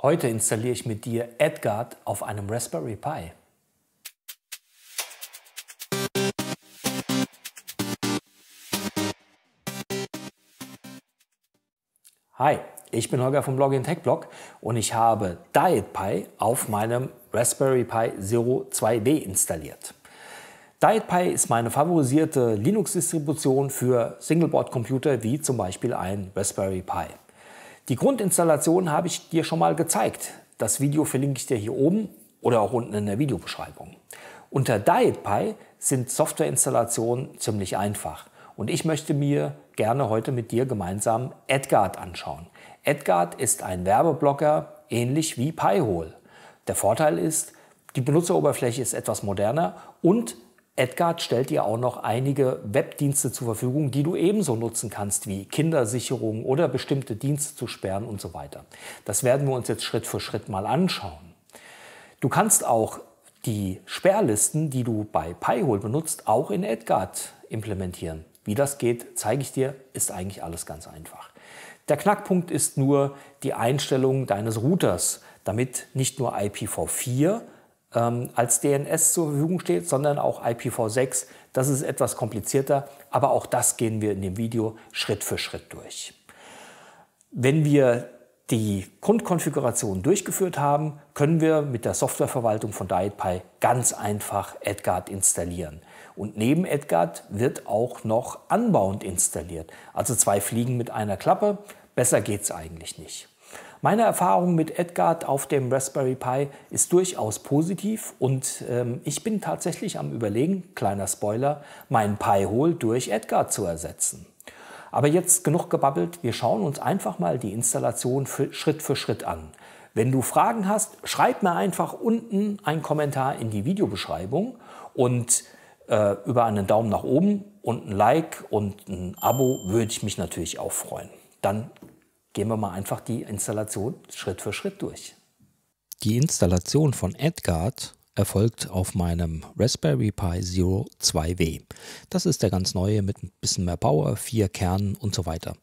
Heute installiere ich mit dir Edgard auf einem Raspberry Pi. Hi, ich bin Holger vom Blog Tech Blog und ich habe Diet Pi auf meinem Raspberry Pi Zero 2B installiert. Diet Pi ist meine favorisierte Linux-Distribution für Singleboard-Computer wie zum Beispiel ein Raspberry Pi. Die Grundinstallation habe ich dir schon mal gezeigt. Das Video verlinke ich dir hier oben oder auch unten in der Videobeschreibung. Unter DietPy sind Softwareinstallationen ziemlich einfach. Und ich möchte mir gerne heute mit dir gemeinsam Edgard anschauen. Edgard ist ein Werbeblocker, ähnlich wie pi Der Vorteil ist, die Benutzeroberfläche ist etwas moderner und Edgard stellt dir auch noch einige Webdienste zur Verfügung, die du ebenso nutzen kannst, wie Kindersicherung oder bestimmte Dienste zu sperren und so weiter. Das werden wir uns jetzt Schritt für Schritt mal anschauen. Du kannst auch die Sperrlisten, die du bei pi benutzt, auch in Edgard implementieren. Wie das geht, zeige ich dir, ist eigentlich alles ganz einfach. Der Knackpunkt ist nur die Einstellung deines Routers, damit nicht nur IPv4, ähm, als DNS zur Verfügung steht, sondern auch IPv6. Das ist etwas komplizierter, aber auch das gehen wir in dem Video Schritt für Schritt durch. Wenn wir die Grundkonfiguration durchgeführt haben, können wir mit der Softwareverwaltung von DietPy ganz einfach Edgard installieren. Und neben Edgard wird auch noch Unbound installiert. Also zwei Fliegen mit einer Klappe. Besser geht's eigentlich nicht. Meine Erfahrung mit Edgard auf dem Raspberry Pi ist durchaus positiv und ähm, ich bin tatsächlich am Überlegen, kleiner Spoiler, meinen Pi Hole durch Edgard zu ersetzen. Aber jetzt genug gebabbelt, wir schauen uns einfach mal die Installation für, Schritt für Schritt an. Wenn du Fragen hast, schreib mir einfach unten einen Kommentar in die Videobeschreibung und äh, über einen Daumen nach oben und ein Like und ein Abo würde ich mich natürlich auch freuen. Dann gehen wir mal einfach die Installation Schritt für Schritt durch. Die Installation von Edgard erfolgt auf meinem Raspberry Pi Zero 2W. Das ist der ganz neue mit ein bisschen mehr Power, vier Kernen und so weiter.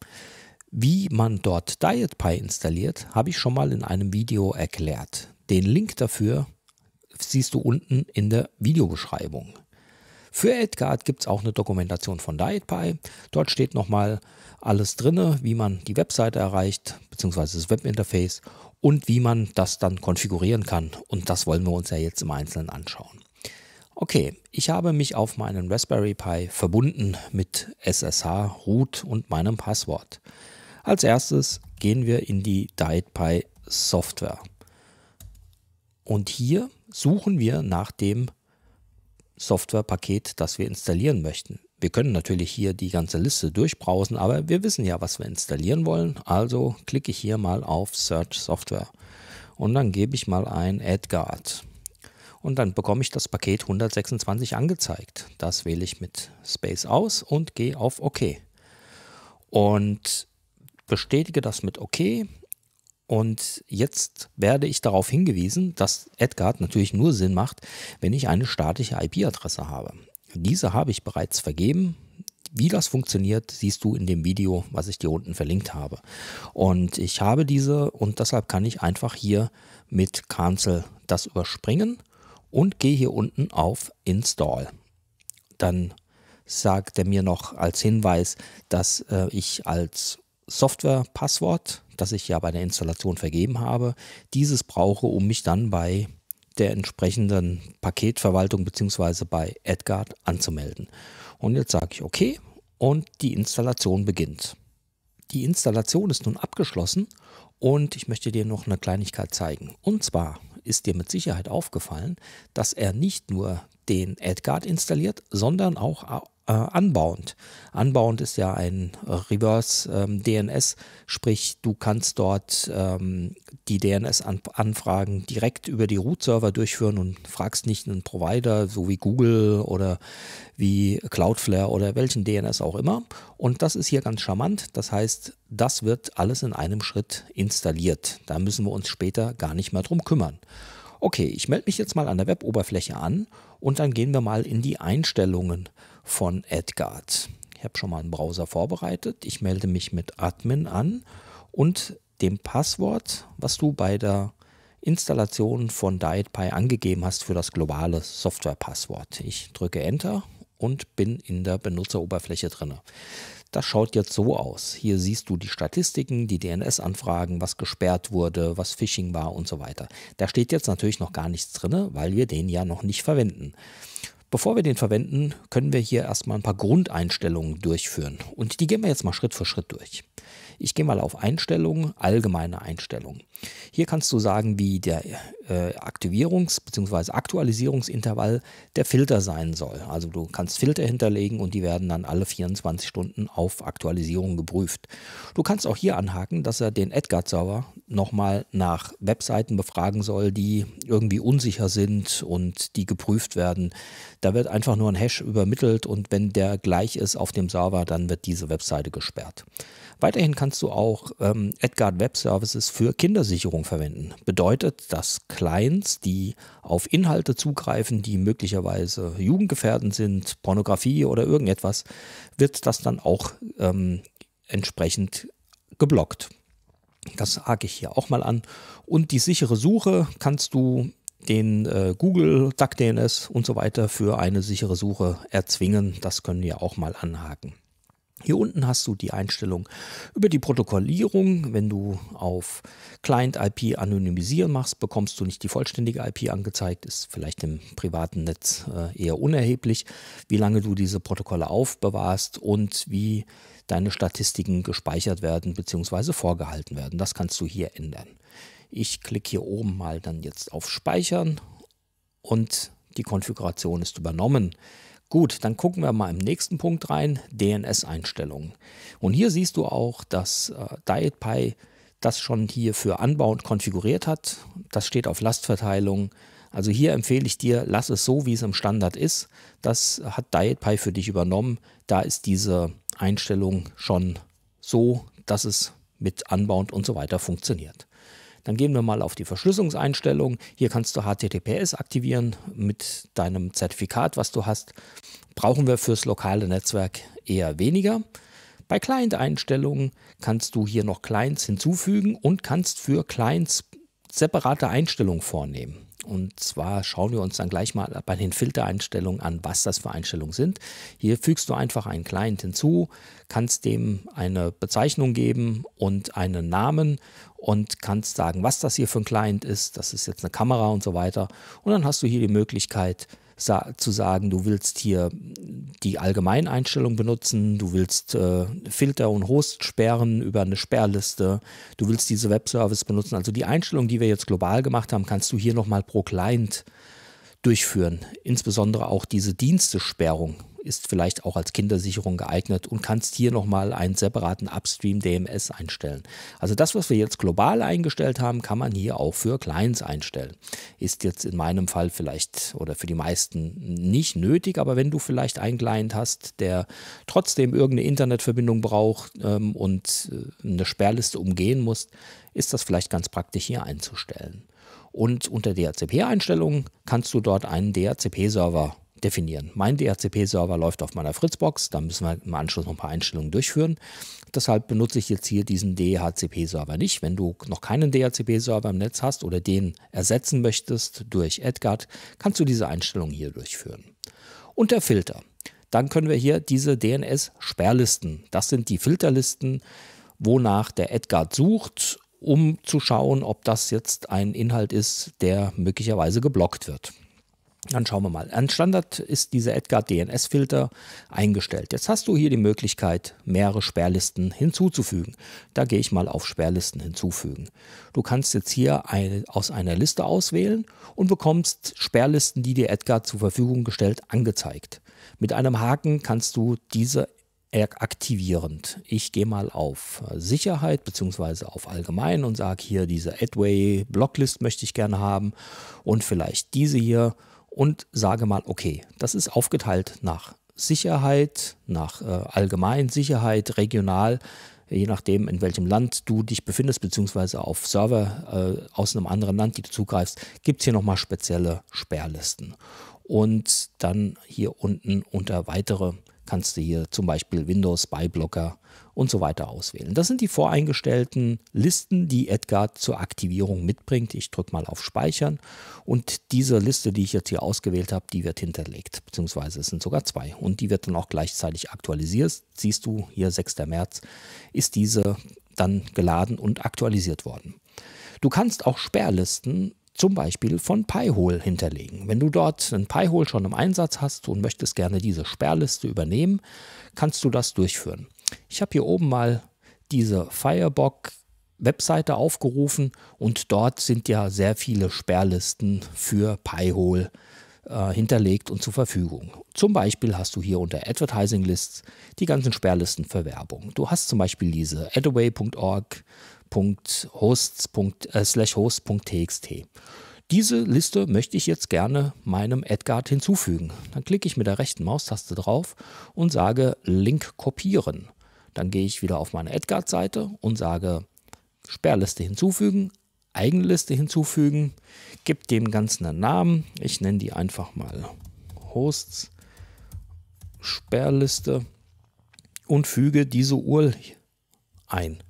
Wie man dort Diet installiert, habe ich schon mal in einem Video erklärt. Den Link dafür siehst du unten in der Videobeschreibung. Für Edgard gibt es auch eine Dokumentation von DietPy. Dort steht nochmal, alles drin, wie man die Webseite erreicht, beziehungsweise das Webinterface und wie man das dann konfigurieren kann. Und das wollen wir uns ja jetzt im Einzelnen anschauen. Okay, ich habe mich auf meinen Raspberry Pi verbunden mit SSH, Root und meinem Passwort. Als erstes gehen wir in die Diet Software. Und hier suchen wir nach dem Softwarepaket, das wir installieren möchten. Wir können natürlich hier die ganze Liste durchbrausen, aber wir wissen ja, was wir installieren wollen. Also klicke ich hier mal auf Search Software und dann gebe ich mal ein AdGuard. Und dann bekomme ich das Paket 126 angezeigt. Das wähle ich mit Space aus und gehe auf OK. Und bestätige das mit OK und jetzt werde ich darauf hingewiesen, dass Edgard natürlich nur Sinn macht, wenn ich eine statische IP-Adresse habe. Diese habe ich bereits vergeben. Wie das funktioniert, siehst du in dem Video, was ich dir unten verlinkt habe. Und ich habe diese und deshalb kann ich einfach hier mit Cancel das überspringen und gehe hier unten auf Install. Dann sagt er mir noch als Hinweis, dass äh, ich als Software-Passwort das ich ja bei der Installation vergeben habe, dieses brauche, um mich dann bei der entsprechenden Paketverwaltung bzw. bei Edgard anzumelden. Und jetzt sage ich OK und die Installation beginnt. Die Installation ist nun abgeschlossen und ich möchte dir noch eine Kleinigkeit zeigen. Und zwar ist dir mit Sicherheit aufgefallen, dass er nicht nur den AdGuard installiert, sondern auch äh, Unbound. Unbound ist ja ein äh, Reverse ähm, DNS, sprich du kannst dort ähm, die DNS-Anfragen direkt über die Root-Server durchführen und fragst nicht einen Provider, so wie Google oder wie Cloudflare oder welchen DNS auch immer. Und das ist hier ganz charmant. Das heißt, das wird alles in einem Schritt installiert. Da müssen wir uns später gar nicht mehr drum kümmern. Okay, ich melde mich jetzt mal an der Web-Oberfläche an und dann gehen wir mal in die Einstellungen von AdGuard. Ich habe schon mal einen Browser vorbereitet. Ich melde mich mit Admin an und dem Passwort, was du bei der Installation von DietPy angegeben hast für das globale Softwarepasswort. Ich drücke Enter und bin in der Benutzeroberfläche drin. Das schaut jetzt so aus. Hier siehst du die Statistiken, die DNS-Anfragen, was gesperrt wurde, was Phishing war und so weiter. Da steht jetzt natürlich noch gar nichts drin, weil wir den ja noch nicht verwenden. Bevor wir den verwenden, können wir hier erstmal ein paar Grundeinstellungen durchführen. Und die gehen wir jetzt mal Schritt für Schritt durch. Ich gehe mal auf Einstellungen, allgemeine Einstellungen. Hier kannst du sagen, wie der äh, Aktivierungs- bzw. Aktualisierungsintervall der Filter sein soll. Also du kannst Filter hinterlegen und die werden dann alle 24 Stunden auf Aktualisierung geprüft. Du kannst auch hier anhaken, dass er den Edgar-Server nochmal nach Webseiten befragen soll, die irgendwie unsicher sind und die geprüft werden. Da wird einfach nur ein Hash übermittelt und wenn der gleich ist auf dem Server, dann wird diese Webseite gesperrt. Weiterhin kannst du auch ähm, Edgard Web Services für Kindersicherung verwenden. Bedeutet, dass Clients, die auf Inhalte zugreifen, die möglicherweise jugendgefährdend sind, Pornografie oder irgendetwas, wird das dann auch ähm, entsprechend geblockt. Das hake ich hier auch mal an. Und die sichere Suche kannst du den äh, Google DuckDNS und so weiter für eine sichere Suche erzwingen. Das können wir auch mal anhaken. Hier unten hast du die Einstellung über die Protokollierung. Wenn du auf Client-IP anonymisieren machst, bekommst du nicht die vollständige IP angezeigt. Ist vielleicht im privaten Netz äh, eher unerheblich, wie lange du diese Protokolle aufbewahrst und wie deine Statistiken gespeichert werden bzw. vorgehalten werden. Das kannst du hier ändern. Ich klicke hier oben mal dann jetzt auf Speichern und die Konfiguration ist übernommen. Gut, dann gucken wir mal im nächsten Punkt rein, DNS-Einstellungen. Und hier siehst du auch, dass äh, DietPy das schon hier für anbauend konfiguriert hat. Das steht auf Lastverteilung. Also hier empfehle ich dir, lass es so, wie es im Standard ist. Das hat DietPy für dich übernommen. Da ist diese Einstellung schon so, dass es mit anbauend und so weiter funktioniert. Dann gehen wir mal auf die Verschlüsselungseinstellungen. Hier kannst du HTTPS aktivieren mit deinem Zertifikat, was du hast. Brauchen wir fürs lokale Netzwerk eher weniger. Bei Client-Einstellungen kannst du hier noch Clients hinzufügen und kannst für Clients separate Einstellungen vornehmen. Und zwar schauen wir uns dann gleich mal bei den Filtereinstellungen an, was das für Einstellungen sind. Hier fügst du einfach einen Client hinzu, kannst dem eine Bezeichnung geben und einen Namen und kannst sagen, was das hier für ein Client ist. Das ist jetzt eine Kamera und so weiter. Und dann hast du hier die Möglichkeit, sa zu sagen, du willst hier die Allgemeineinstellung benutzen, du willst äh, Filter und Host sperren über eine Sperrliste, du willst diese Webservice benutzen. Also die Einstellung, die wir jetzt global gemacht haben, kannst du hier nochmal pro Client durchführen. Insbesondere auch diese Dienstesperrung ist vielleicht auch als Kindersicherung geeignet und kannst hier nochmal einen separaten Upstream DMS einstellen. Also das, was wir jetzt global eingestellt haben, kann man hier auch für Clients einstellen. Ist jetzt in meinem Fall vielleicht oder für die meisten nicht nötig, aber wenn du vielleicht einen Client hast, der trotzdem irgendeine Internetverbindung braucht ähm, und äh, eine Sperrliste umgehen muss, ist das vielleicht ganz praktisch hier einzustellen. Und unter DHCP-Einstellungen kannst du dort einen DHCP-Server definieren. Mein DHCP-Server läuft auf meiner Fritzbox, da müssen wir im Anschluss noch ein paar Einstellungen durchführen. Deshalb benutze ich jetzt hier diesen DHCP-Server nicht. Wenn du noch keinen DHCP-Server im Netz hast oder den ersetzen möchtest durch Edgard, kannst du diese Einstellung hier durchführen. Unter Filter. Dann können wir hier diese DNS-Sperrlisten, das sind die Filterlisten, wonach der Edgard sucht, um zu schauen, ob das jetzt ein Inhalt ist, der möglicherweise geblockt wird. Dann schauen wir mal. An Standard ist dieser Edgar DNS-Filter eingestellt. Jetzt hast du hier die Möglichkeit, mehrere Sperrlisten hinzuzufügen. Da gehe ich mal auf Sperrlisten hinzufügen. Du kannst jetzt hier eine, aus einer Liste auswählen und bekommst Sperrlisten, die dir Edgar zur Verfügung gestellt, angezeigt. Mit einem Haken kannst du diese aktivierend. Ich gehe mal auf Sicherheit bzw. auf Allgemein und sage hier diese Adway Blocklist möchte ich gerne haben und vielleicht diese hier und sage mal, okay, das ist aufgeteilt nach Sicherheit, nach äh, Allgemeinsicherheit, regional, je nachdem, in welchem Land du dich befindest, beziehungsweise auf Server äh, aus einem anderen Land, die du zugreifst, gibt es hier nochmal spezielle Sperrlisten. Und dann hier unten unter weitere kannst du hier zum Beispiel Windows, Byblocker und so weiter auswählen. Das sind die voreingestellten Listen, die Edgar zur Aktivierung mitbringt. Ich drücke mal auf Speichern und diese Liste, die ich jetzt hier ausgewählt habe, die wird hinterlegt, beziehungsweise es sind sogar zwei und die wird dann auch gleichzeitig aktualisiert. Siehst du, hier 6. März ist diese dann geladen und aktualisiert worden. Du kannst auch Sperrlisten zum Beispiel von Pi-hole hinterlegen. Wenn du dort ein Pi-hole schon im Einsatz hast und möchtest gerne diese Sperrliste übernehmen, kannst du das durchführen. Ich habe hier oben mal diese Firebox Webseite aufgerufen und dort sind ja sehr viele Sperrlisten für Pi-hole äh, hinterlegt und zur Verfügung. Zum Beispiel hast du hier unter Advertising Lists die ganzen Sperrlisten für Werbung. Du hast zum Beispiel diese adaway.org, hosts.txt. Äh, diese Liste möchte ich jetzt gerne meinem Edgard hinzufügen. Dann klicke ich mit der rechten Maustaste drauf und sage Link kopieren. Dann gehe ich wieder auf meine edgard seite und sage Sperrliste hinzufügen, Eigenliste hinzufügen, gebe dem Ganzen einen Namen. Ich nenne die einfach mal Hosts Sperrliste und füge diese URL ein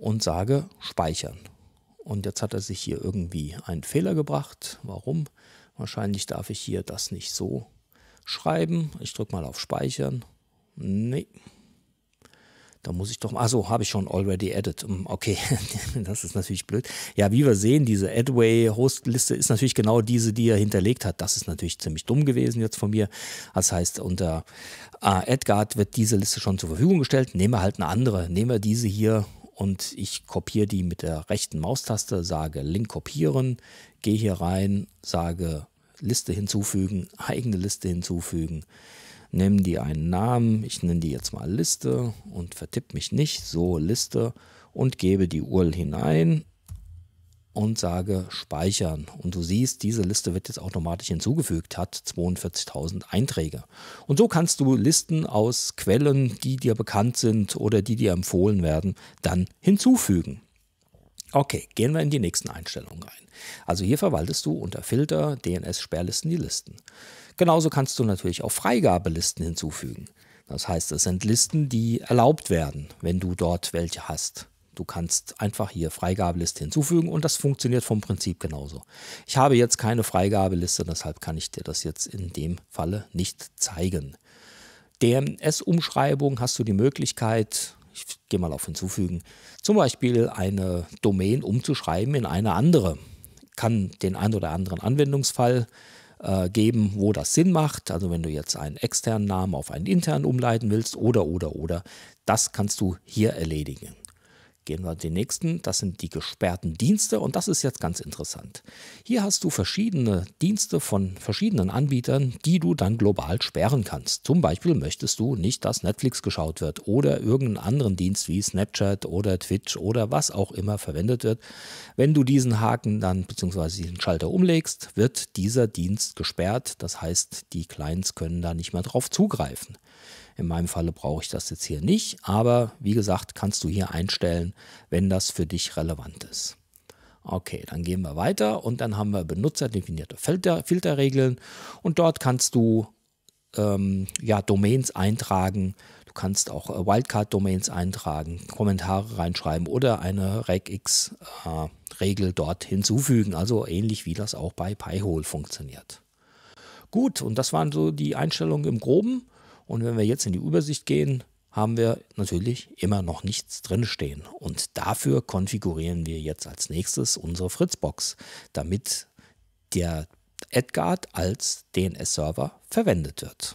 und sage Speichern. Und jetzt hat er sich hier irgendwie einen Fehler gebracht. Warum? Wahrscheinlich darf ich hier das nicht so schreiben. Ich drücke mal auf Speichern. Nee. Da muss ich doch mal. Achso, habe ich schon already added. Hm, okay, das ist natürlich blöd. Ja, wie wir sehen, diese adway hostliste ist natürlich genau diese, die er hinterlegt hat. Das ist natürlich ziemlich dumm gewesen jetzt von mir. Das heißt, unter äh, Edgard wird diese Liste schon zur Verfügung gestellt. Nehmen wir halt eine andere. Nehmen wir diese hier und ich kopiere die mit der rechten Maustaste, sage Link kopieren, gehe hier rein, sage Liste hinzufügen, eigene Liste hinzufügen, nehme die einen Namen, ich nenne die jetzt mal Liste und vertipp mich nicht, so Liste und gebe die URL hinein und sage Speichern. Und du siehst, diese Liste wird jetzt automatisch hinzugefügt, hat 42.000 Einträge. Und so kannst du Listen aus Quellen, die dir bekannt sind oder die dir empfohlen werden, dann hinzufügen. Okay, gehen wir in die nächsten Einstellungen rein. Also hier verwaltest du unter Filter, DNS-Sperrlisten die Listen. Genauso kannst du natürlich auch Freigabelisten hinzufügen. Das heißt, es sind Listen, die erlaubt werden, wenn du dort welche hast. Du kannst einfach hier Freigabeliste hinzufügen und das funktioniert vom Prinzip genauso. Ich habe jetzt keine Freigabeliste, deshalb kann ich dir das jetzt in dem Falle nicht zeigen. DMS-Umschreibung hast du die Möglichkeit, ich gehe mal auf hinzufügen, zum Beispiel eine Domain umzuschreiben in eine andere. Kann den ein oder anderen Anwendungsfall äh, geben, wo das Sinn macht. Also wenn du jetzt einen externen Namen auf einen internen umleiten willst oder oder oder, das kannst du hier erledigen. Gehen wir den nächsten, das sind die gesperrten Dienste und das ist jetzt ganz interessant. Hier hast du verschiedene Dienste von verschiedenen Anbietern, die du dann global sperren kannst. Zum Beispiel möchtest du nicht, dass Netflix geschaut wird oder irgendeinen anderen Dienst wie Snapchat oder Twitch oder was auch immer verwendet wird. Wenn du diesen Haken dann bzw. diesen Schalter umlegst, wird dieser Dienst gesperrt. Das heißt, die Clients können da nicht mehr drauf zugreifen. In meinem Falle brauche ich das jetzt hier nicht, aber wie gesagt, kannst du hier einstellen, wenn das für dich relevant ist. Okay, dann gehen wir weiter und dann haben wir benutzerdefinierte Filter, Filterregeln und dort kannst du ähm, ja, Domains eintragen. Du kannst auch äh, Wildcard-Domains eintragen, Kommentare reinschreiben oder eine RegX-Regel äh, dort hinzufügen. Also ähnlich wie das auch bei PyHole funktioniert. Gut, und das waren so die Einstellungen im Groben. Und wenn wir jetzt in die Übersicht gehen, haben wir natürlich immer noch nichts drinstehen. Und dafür konfigurieren wir jetzt als nächstes unsere Fritzbox, damit der AdGuard als DNS-Server verwendet wird.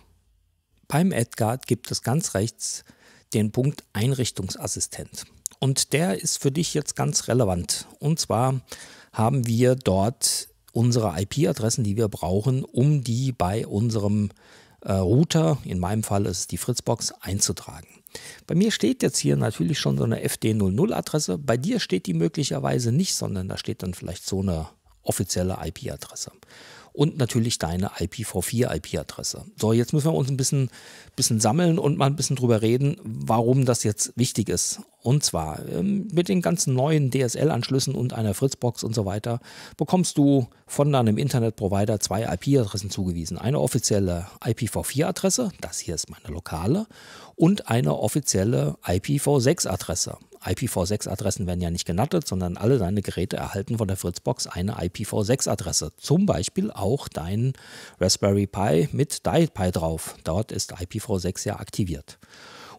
Beim AdGuard gibt es ganz rechts den Punkt Einrichtungsassistent. Und der ist für dich jetzt ganz relevant. Und zwar haben wir dort unsere IP-Adressen, die wir brauchen, um die bei unserem äh, Router, in meinem Fall ist es die Fritzbox, einzutragen. Bei mir steht jetzt hier natürlich schon so eine FD00-Adresse. Bei dir steht die möglicherweise nicht, sondern da steht dann vielleicht so eine offizielle IP-Adresse und natürlich deine IPv4-IP-Adresse. So, jetzt müssen wir uns ein bisschen, bisschen sammeln und mal ein bisschen drüber reden, warum das jetzt wichtig ist. Und zwar ähm, mit den ganzen neuen DSL-Anschlüssen und einer Fritzbox und so weiter bekommst du von deinem Internetprovider zwei IP-Adressen zugewiesen. Eine offizielle IPv4-Adresse, das hier ist meine lokale, und eine offizielle IPv6-Adresse. IPv6-Adressen werden ja nicht genattet, sondern alle deine Geräte erhalten von der Fritzbox eine IPv6-Adresse. Zum Beispiel auch dein Raspberry Pi mit DiPi drauf. Dort ist IPv6 ja aktiviert.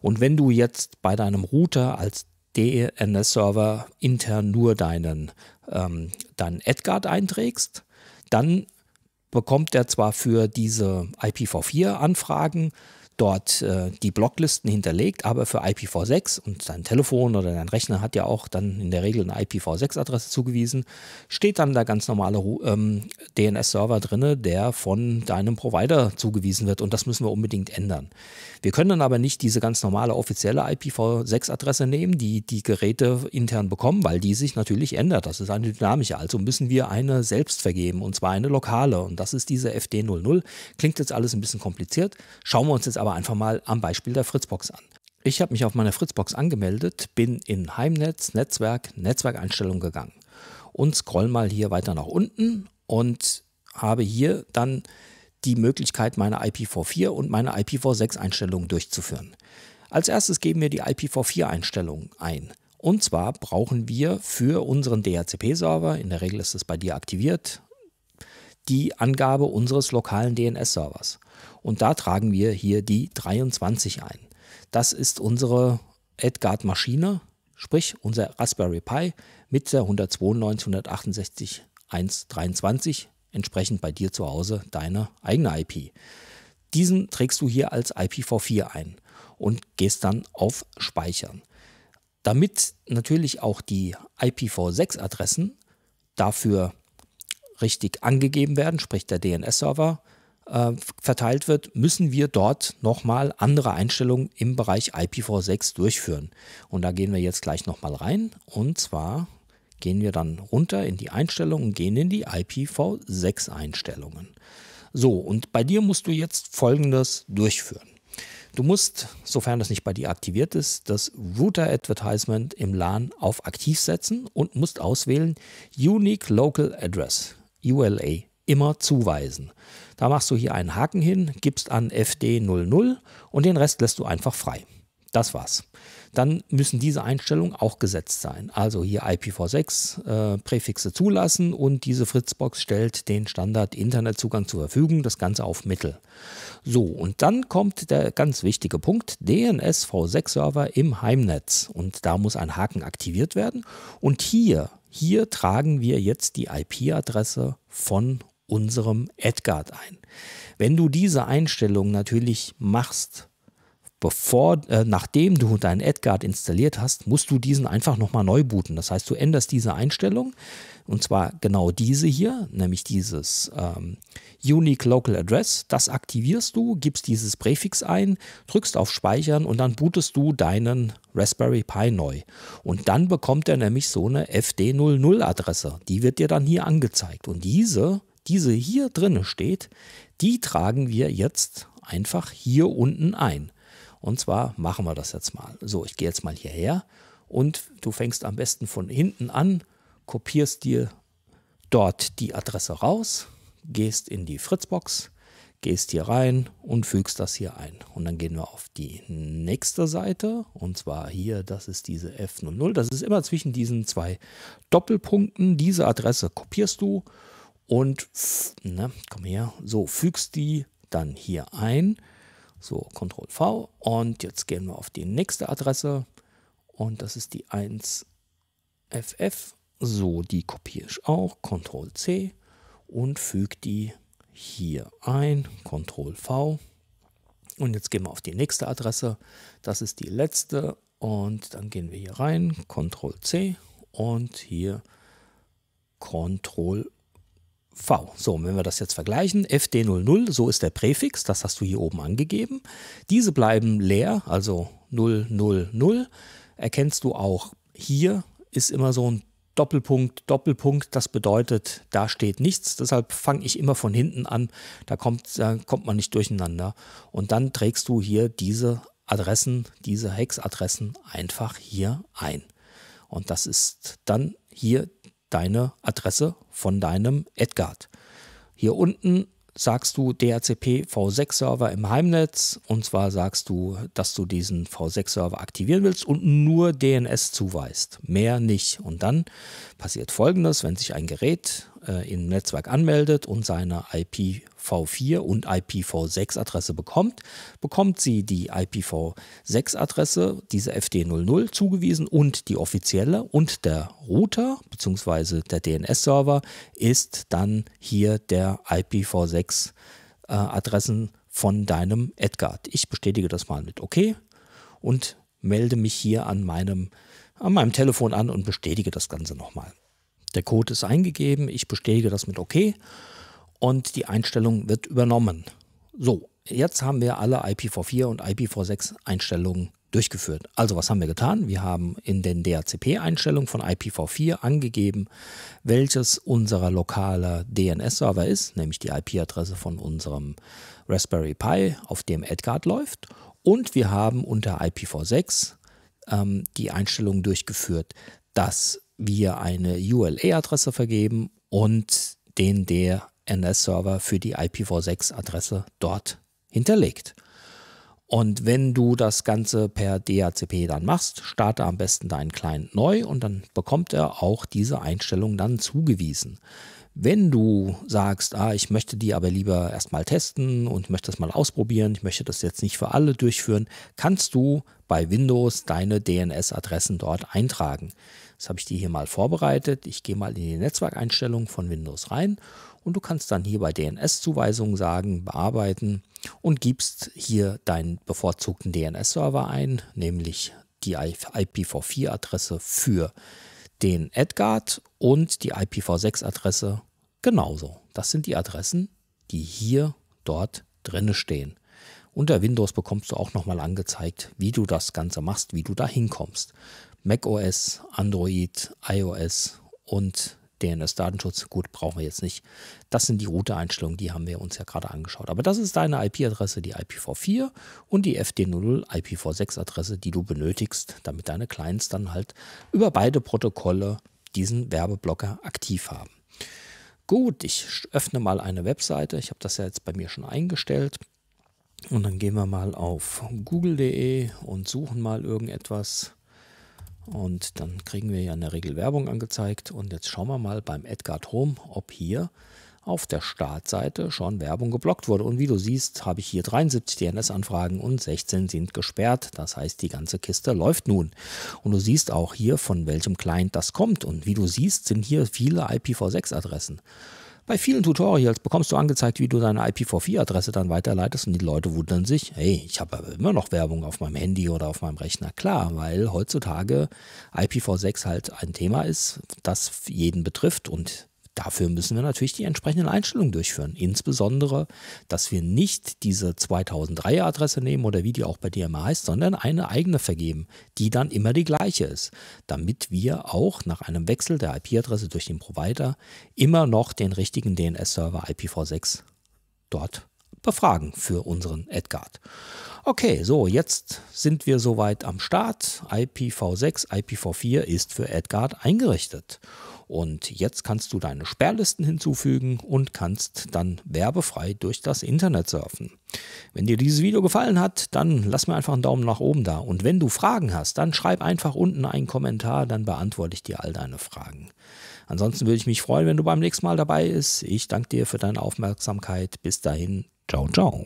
Und wenn du jetzt bei deinem Router als DNS-Server intern nur deinen, ähm, deinen AdGuard einträgst, dann bekommt er zwar für diese IPv4-Anfragen dort äh, die Blocklisten hinterlegt, aber für IPv6 und dein Telefon oder dein Rechner hat ja auch dann in der Regel eine IPv6-Adresse zugewiesen, steht dann der ganz normale ähm, DNS-Server drin, der von deinem Provider zugewiesen wird und das müssen wir unbedingt ändern. Wir können dann aber nicht diese ganz normale offizielle IPv6-Adresse nehmen, die die Geräte intern bekommen, weil die sich natürlich ändert. Das ist eine dynamische. Also müssen wir eine selbst vergeben und zwar eine lokale. Und das ist diese FD00. Klingt jetzt alles ein bisschen kompliziert. Schauen wir uns jetzt aber einfach mal am Beispiel der Fritzbox an. Ich habe mich auf meiner Fritzbox angemeldet, bin in Heimnetz, Netzwerk, Netzwerkeinstellung gegangen und scroll mal hier weiter nach unten und habe hier dann die Möglichkeit, meine IPv4 und meine IPv6-Einstellungen durchzuführen. Als erstes geben wir die IPv4-Einstellungen ein. Und zwar brauchen wir für unseren DHCP-Server, in der Regel ist es bei dir aktiviert, die Angabe unseres lokalen DNS-Servers. Und da tragen wir hier die 23 ein. Das ist unsere Edgard-Maschine, sprich unser Raspberry Pi mit der 192.168.1.23 entsprechend bei dir zu Hause deine eigene IP. Diesen trägst du hier als IPv4 ein und gehst dann auf Speichern. Damit natürlich auch die IPv6-Adressen dafür richtig angegeben werden, sprich der DNS-Server äh, verteilt wird, müssen wir dort nochmal andere Einstellungen im Bereich IPv6 durchführen. Und da gehen wir jetzt gleich nochmal rein und zwar gehen wir dann runter in die Einstellungen gehen in die IPv6 Einstellungen. So, und bei dir musst du jetzt Folgendes durchführen. Du musst, sofern das nicht bei dir aktiviert ist, das Router Advertisement im LAN auf aktiv setzen und musst auswählen Unique Local Address, ULA, immer zuweisen. Da machst du hier einen Haken hin, gibst an FD00 und den Rest lässt du einfach frei. Das war's dann müssen diese Einstellungen auch gesetzt sein. Also hier IPv6 äh, Präfixe zulassen und diese Fritzbox stellt den Standard Internetzugang zur Verfügung, das Ganze auf Mittel. So, und dann kommt der ganz wichtige Punkt, DNSv6-Server im Heimnetz. Und da muss ein Haken aktiviert werden. Und hier, hier tragen wir jetzt die IP-Adresse von unserem Edgard ein. Wenn du diese Einstellung natürlich machst, Bevor, äh, nachdem du deinen AdGuard installiert hast, musst du diesen einfach nochmal neu booten. Das heißt, du änderst diese Einstellung und zwar genau diese hier, nämlich dieses ähm, Unique Local Address. Das aktivierst du, gibst dieses Präfix ein, drückst auf Speichern und dann bootest du deinen Raspberry Pi neu. Und dann bekommt er nämlich so eine FD00-Adresse. Die wird dir dann hier angezeigt. Und diese, diese hier drinne steht, die tragen wir jetzt einfach hier unten ein. Und zwar machen wir das jetzt mal. So, ich gehe jetzt mal hierher und du fängst am besten von hinten an, kopierst dir dort die Adresse raus, gehst in die Fritzbox, gehst hier rein und fügst das hier ein. Und dann gehen wir auf die nächste Seite und zwar hier, das ist diese F00. Das ist immer zwischen diesen zwei Doppelpunkten. Diese Adresse kopierst du und, ne, komm her, so fügst die dann hier ein. So, Ctrl V und jetzt gehen wir auf die nächste Adresse und das ist die 1FF. So, die kopiere ich auch, Ctrl C und füge die hier ein, Ctrl V. Und jetzt gehen wir auf die nächste Adresse, das ist die letzte und dann gehen wir hier rein, Ctrl C und hier Ctrl V. So, wenn wir das jetzt vergleichen, FD00, so ist der Präfix, das hast du hier oben angegeben. Diese bleiben leer, also 000. Erkennst du auch hier ist immer so ein Doppelpunkt, Doppelpunkt, das bedeutet, da steht nichts. Deshalb fange ich immer von hinten an, da kommt, da kommt man nicht durcheinander. Und dann trägst du hier diese Adressen, diese Hexadressen einfach hier ein. Und das ist dann hier deine Adresse von deinem Edgard. Hier unten sagst du DHCP V6-Server im Heimnetz und zwar sagst du, dass du diesen V6-Server aktivieren willst und nur DNS zuweist, mehr nicht. Und dann passiert folgendes, wenn sich ein Gerät äh, im Netzwerk anmeldet und seine IPv4 und IPv6-Adresse bekommt, bekommt sie die IPv6-Adresse, diese FD00, zugewiesen und die offizielle und der Router bzw. der DNS-Server ist dann hier der IPv6-Adressen äh, von deinem Edgard. Ich bestätige das mal mit OK und melde mich hier an meinem, an meinem Telefon an und bestätige das Ganze nochmal. Der Code ist eingegeben, ich bestätige das mit OK und die Einstellung wird übernommen. So, jetzt haben wir alle IPv4 und IPv6 Einstellungen durchgeführt. Also was haben wir getan? Wir haben in den DHCP-Einstellungen von IPv4 angegeben, welches unserer lokaler DNS-Server ist, nämlich die IP-Adresse von unserem Raspberry Pi, auf dem Edgard läuft. Und wir haben unter IPv6 ähm, die Einstellungen durchgeführt, dass wir eine ULA-Adresse vergeben und den der NS-Server für die IPv6-Adresse dort hinterlegt. Und wenn du das Ganze per DHCP dann machst, starte am besten deinen Client neu und dann bekommt er auch diese Einstellung dann zugewiesen. Wenn du sagst, ah, ich möchte die aber lieber erstmal testen und möchte das mal ausprobieren, ich möchte das jetzt nicht für alle durchführen, kannst du bei Windows deine DNS-Adressen dort eintragen. Das habe ich dir hier mal vorbereitet. Ich gehe mal in die Netzwerkeinstellungen von Windows rein und du kannst dann hier bei DNS-Zuweisungen sagen, bearbeiten und gibst hier deinen bevorzugten DNS-Server ein, nämlich die IPv4-Adresse für den Edgard und die IPv6-Adresse genauso. Das sind die Adressen, die hier dort drinne stehen. Unter Windows bekommst du auch nochmal angezeigt, wie du das Ganze machst, wie du da hinkommst macOS, Android, iOS und DNS Datenschutz. Gut, brauchen wir jetzt nicht. Das sind die Route-Einstellungen, die haben wir uns ja gerade angeschaut. Aber das ist deine IP-Adresse, die IPv4 und die FD0 IPv6-Adresse, die du benötigst, damit deine Clients dann halt über beide Protokolle diesen Werbeblocker aktiv haben. Gut, ich öffne mal eine Webseite. Ich habe das ja jetzt bei mir schon eingestellt. Und dann gehen wir mal auf google.de und suchen mal irgendetwas. Und dann kriegen wir ja in der Regel Werbung angezeigt. Und jetzt schauen wir mal beim Edgard Home, ob hier auf der Startseite schon Werbung geblockt wurde. Und wie du siehst, habe ich hier 73 DNS-Anfragen und 16 sind gesperrt. Das heißt, die ganze Kiste läuft nun. Und du siehst auch hier, von welchem Client das kommt. Und wie du siehst, sind hier viele IPv6-Adressen. Bei vielen Tutorials bekommst du angezeigt, wie du deine IPv4-Adresse dann weiterleitest und die Leute wundern sich, hey, ich habe aber immer noch Werbung auf meinem Handy oder auf meinem Rechner. Klar, weil heutzutage IPv6 halt ein Thema ist, das jeden betrifft und Dafür müssen wir natürlich die entsprechenden Einstellungen durchführen. Insbesondere, dass wir nicht diese 2003er Adresse nehmen oder wie die auch bei DMA heißt, sondern eine eigene vergeben, die dann immer die gleiche ist, damit wir auch nach einem Wechsel der IP-Adresse durch den Provider immer noch den richtigen DNS-Server IPv6 dort befragen für unseren AdGuard. Okay, so jetzt sind wir soweit am Start. IPv6, IPv4 ist für AdGuard eingerichtet. Und jetzt kannst du deine Sperrlisten hinzufügen und kannst dann werbefrei durch das Internet surfen. Wenn dir dieses Video gefallen hat, dann lass mir einfach einen Daumen nach oben da. Und wenn du Fragen hast, dann schreib einfach unten einen Kommentar, dann beantworte ich dir all deine Fragen. Ansonsten würde ich mich freuen, wenn du beim nächsten Mal dabei bist. Ich danke dir für deine Aufmerksamkeit. Bis dahin, ciao, ciao.